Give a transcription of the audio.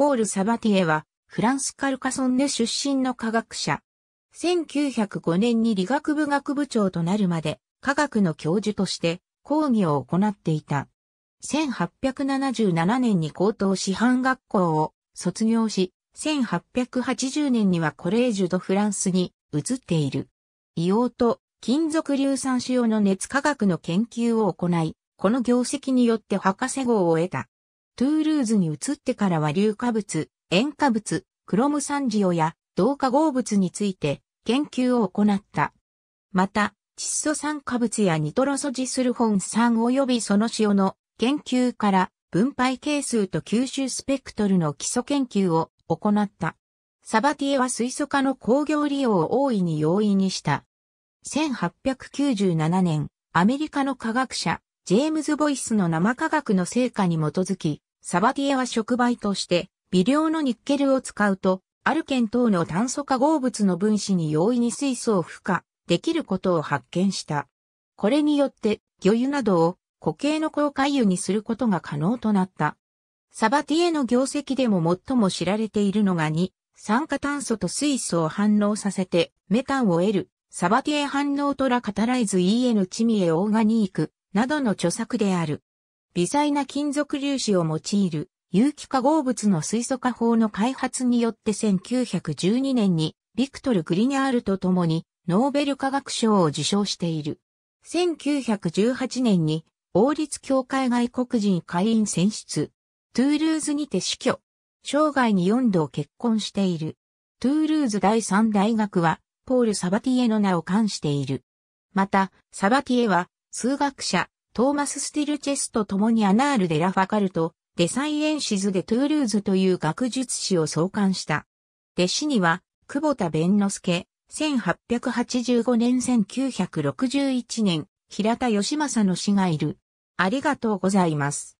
ポール・サバティエは、フランス・カルカソンネ出身の科学者。1905年に理学部学部長となるまで、科学の教授として講義を行っていた。1877年に高等師範学校を卒業し、1880年にはコレージュ・ド・フランスに移っている。硫黄と金属硫酸塩の熱化学の研究を行い、この業績によって博士号を得た。トゥールーズに移ってからは硫化物、塩化物、クロム酸ジオや同化合物について研究を行った。また、窒素酸化物やニトロソジスルホン酸及びその塩の研究から分配係数と吸収スペクトルの基礎研究を行った。サバティエは水素化の工業利用を大いに容易にした。1897年、アメリカの科学者、ジェームズ・ボイスの生科学の成果に基づき、サバティエは触媒として微量のニッケルを使うと、アルケン等の炭素化合物の分子に容易に水素を付加できることを発見した。これによって魚油などを固形の硬化油にすることが可能となった。サバティエの業績でも最も知られているのが2、酸化炭素と水素を反応させてメタンを得る、サバティエ反応トラカタライズ EN チミエオーガニークなどの著作である。微細な金属粒子を用いる有機化合物の水素化法の開発によって1912年にビクトル・グリニャールと共にノーベル化学賞を受賞している。1918年に王立協会外国人会員選出。トゥールーズにて死去。生涯に4度結婚している。トゥールーズ第3大学は、ポール・サバティエの名を冠している。また、サバティエは、数学者、トーマス・スティルチェスと共にアナール・デ・ラ・ファカルト、デ・サイエンシズ・デ・トゥールーズという学術誌を創刊した。弟子には、久保田弁之助、1885年1961年、平田義政の死がいる。ありがとうございます。